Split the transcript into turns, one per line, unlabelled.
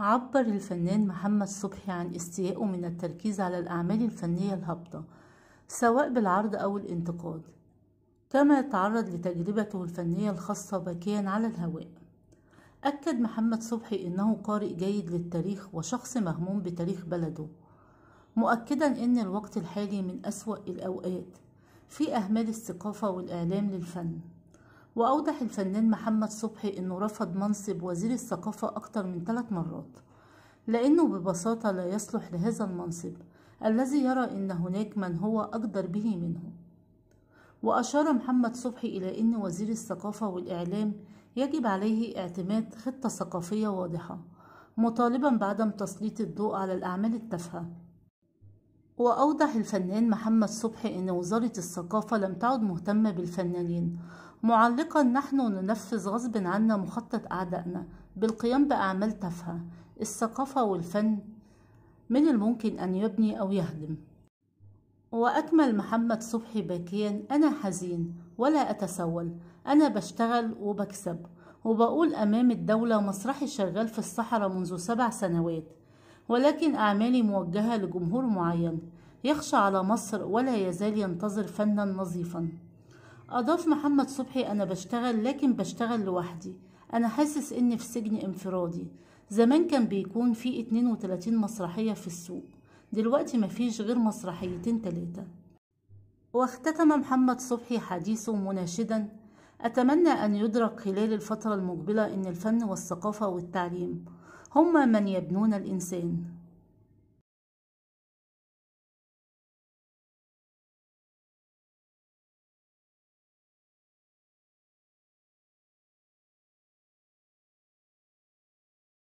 عبر الفنان محمد صبحي عن استيائه من التركيز على الأعمال الفنية الهابطة سواء بالعرض أو الانتقاد كما تعرض لتجربته الفنية الخاصة باكيا على الهواء أكد محمد صبحي أنه قارئ جيد للتاريخ وشخص مهموم بتاريخ بلده مؤكدا أن الوقت الحالي من أسوأ الأوقات في أهمال الثقافة والإعلام للفن وأوضح الفنان محمد صبحي أنه رفض منصب وزير الثقافة أكتر من ثلاث مرات لأنه ببساطة لا يصلح لهذا المنصب الذي يرى أن هناك من هو أقدر به منه وأشار محمد صبحي إلى أن وزير الثقافة والإعلام يجب عليه اعتماد خطة ثقافية واضحة مطالبا بعدم تسليط الضوء على الأعمال التافهة وأوضح الفنان محمد صبحي أن وزارة الثقافة لم تعد مهتمة بالفنانين معلقا نحن ننفذ غصب عنا مخطط أعدائنا بالقيام بأعمال تافهة الثقافة والفن من الممكن أن يبني أو يهدم وأكمل محمد صبحي باكيا أنا حزين ولا أتسول أنا بشتغل وبكسب وبقول أمام الدولة مسرحي شغال في الصحراء منذ سبع سنوات ولكن أعمالي موجهة لجمهور معين يخشى على مصر ولا يزال ينتظر فنا نظيفا أضاف محمد صبحي أنا بشتغل لكن بشتغل لوحدي أنا حاسس إني في سجن انفرادي زمان كان بيكون في 32 مسرحية في السوق دلوقتي مفيش غير مسرحيتين تلاتة واختتم محمد صبحي حديثه مناشدا أتمنى أن يدرك خلال الفترة المقبلة أن الفن والثقافة والتعليم هما من يبنون الإنسان